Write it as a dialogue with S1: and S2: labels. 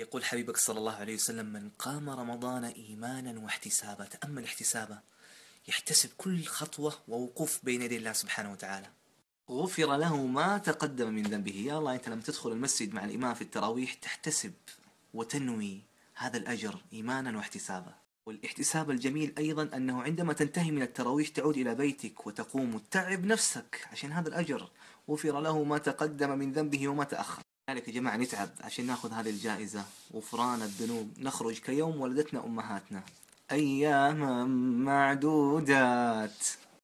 S1: يقول حبيبك صلى الله عليه وسلم من قام رمضان إيمانا واحتسابا تأمل احتسابه يحتسب كل خطوة ووقوف بين يدي الله سبحانه وتعالى غفر له ما تقدم من ذنبه يا الله أنت لم تدخل المسجد مع الإمام في التراويح تحتسب وتنوي هذا الأجر إيمانا واحتسابا والاحتساب الجميل أيضا أنه عندما تنتهي من التراويح تعود إلى بيتك وتقوم وتتعب نفسك عشان هذا الأجر غفر له ما تقدم من ذنبه وما تأخر لذلك يا جماعة نتعب عشان ناخذ هذه الجائزة غفران الذنوب نخرج كيوم ولدتنا أمهاتنا أياما
S2: معدودات